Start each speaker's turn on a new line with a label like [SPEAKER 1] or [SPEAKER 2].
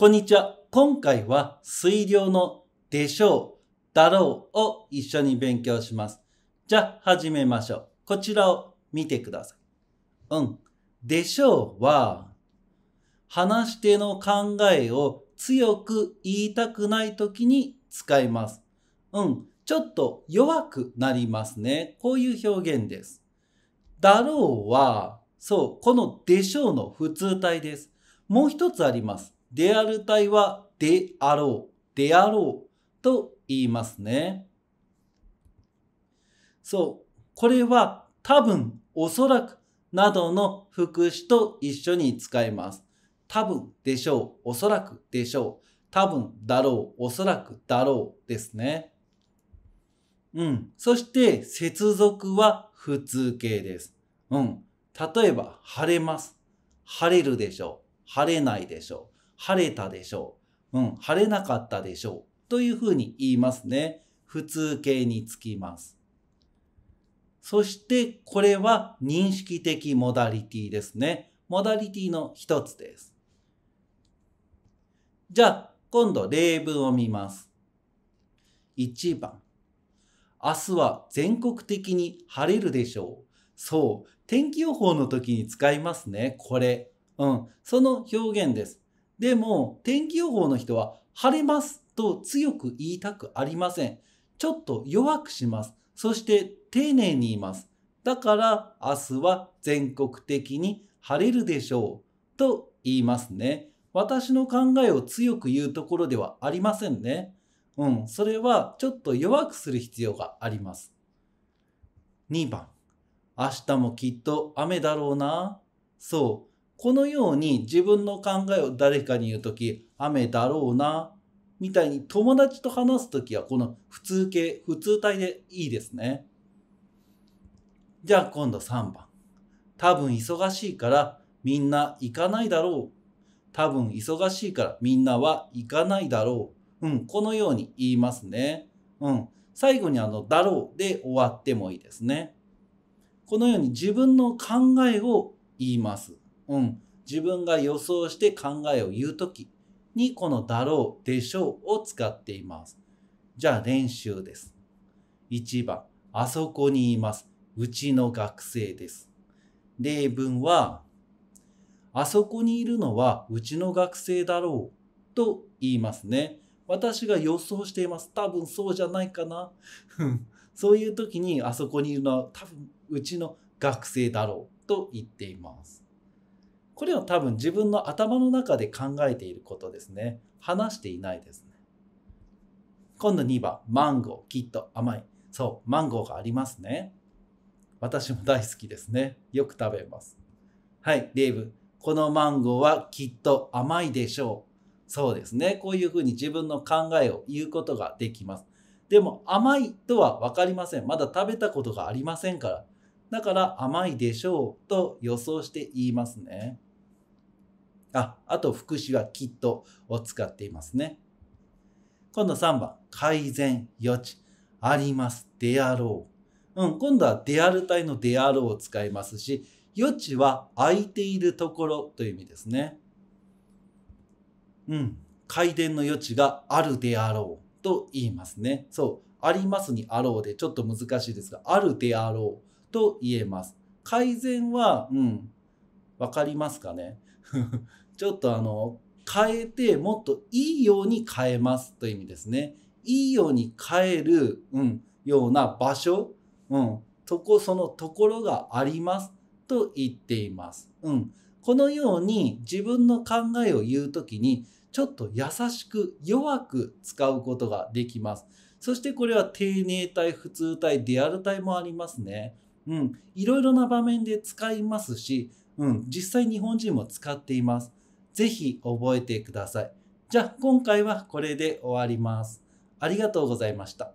[SPEAKER 1] こんにちは。今回は水量のでしょう、だろうを一緒に勉強します。じゃあ始めましょう。こちらを見てください。うん。でしょうは、話し手の考えを強く言いたくない時に使います。うん。ちょっと弱くなりますね。こういう表現です。だろうは、そう、このでしょうの普通体です。もう一つあります。である体はであろう、であろうと言いますね。そう。これは多分、おそらくなどの副詞と一緒に使います。多分でしょう、おそらくでしょう、多分だろう、おそらくだろうですね。うん。そして、接続は普通形です。うん。例えば、晴れます。晴れるでしょう。晴れないでしょう。晴れたでしょう。うん、晴れなかったでしょう。というふうに言いますね。普通形につきます。そしてこれは認識的モダリティですね。モダリティの一つです。じゃあ今度例文を見ます。1番。明日は全国的に晴れるでしょう。そう。天気予報の時に使いますね。これ。うん。その表現です。でも、天気予報の人は、晴れますと強く言いたくありません。ちょっと弱くします。そして丁寧に言います。だから明日は全国的に晴れるでしょうと言いますね。私の考えを強く言うところではありませんね。うん、それはちょっと弱くする必要があります。2番、明日もきっと雨だろうな。そう、このように自分の考えを誰かに言うとき、雨だろうな、みたいに友達と話すときはこの普通形、普通体でいいですね。じゃあ今度3番。多分忙しいからみんな行かないだろう。多分忙しいからみんなは行かないだろう。うん、このように言いますね。うん。最後にあの、だろうで終わってもいいですね。このように自分の考えを言います。うん、自分が予想して考えを言う時にこのだろう、でしょうを使っています。じゃあ練習です。1番、あそこにいます。うちの学生です。例文は、あそこにいるのはうちの学生だろうと言いますね。私が予想しています。多分そうじゃないかな。そういう時にあそこにいるのは多分うちの学生だろうと言っています。これは多分自分の頭の中で考えていることですね。話していないですね。今度2番、マンゴー、きっと甘い。そう、マンゴーがありますね。私も大好きですね。よく食べます。はい、デイブ、このマンゴーはきっと甘いでしょう。そうですね。こういうふうに自分の考えを言うことができます。でも甘いとは分かりません。まだ食べたことがありませんから。だから甘いでしょうと予想して言いますね。あ、あと副詞はきっとを使っていますね。今度3番、改善、余地、あります、であろう。うん、今度はである体のであろうを使いますし、余地は空いているところという意味ですね。うん、改善の余地があるであろうと言いますね。そう、ありますにあろうでちょっと難しいですが、あるであろうと言えます。改善は、うん、わかりますかね ちょっとあの、変えて、もっといいように変えますという意味ですね。いいように変える、うん、ような場所、うん、とこ、そのところがありますと言っています。うん。このように自分の考えを言うときに、ちょっと優しく弱く使うことができます。そしてこれは丁寧体、普通体、デアル体もありますね。うん。いろいろな場面で使いますし、うん、実際日本人も使っています。ぜひ覚えてください。じゃあ今回はこれで終わります。ありがとうございました。